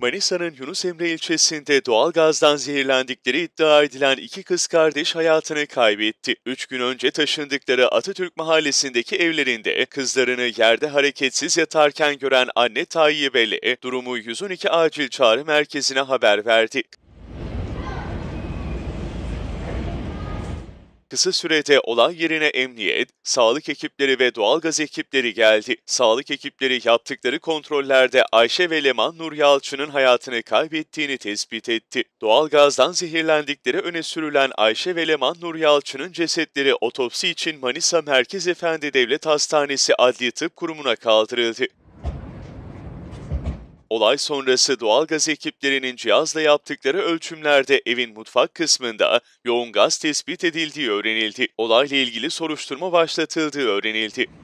Manisa'nın Yunus Emre ilçesinde doğal gazdan zehirlendikleri iddia edilen iki kız kardeş hayatını kaybetti. Üç gün önce taşındıkları Atatürk Mahallesi'ndeki evlerinde kızlarını yerde hareketsiz yatarken gören anne Tayyip Ali durumu 112 acil çağrı merkezine haber verdi. Kısa sürede olay yerine emniyet, sağlık ekipleri ve doğalgaz ekipleri geldi. Sağlık ekipleri yaptıkları kontrollerde Ayşe ve Leman Nur Yalçın'ın hayatını kaybettiğini tespit etti. Doğalgazdan zehirlendikleri öne sürülen Ayşe ve Leman Nur Yalçın'ın cesetleri otopsi için Manisa Merkez Efendi Devlet Hastanesi Adli Tıp Kurumu'na kaldırıldı. Olay sonrası doğalgaz ekiplerinin cihazla yaptıkları ölçümlerde evin mutfak kısmında yoğun gaz tespit edildiği öğrenildi. Olayla ilgili soruşturma başlatıldığı öğrenildi.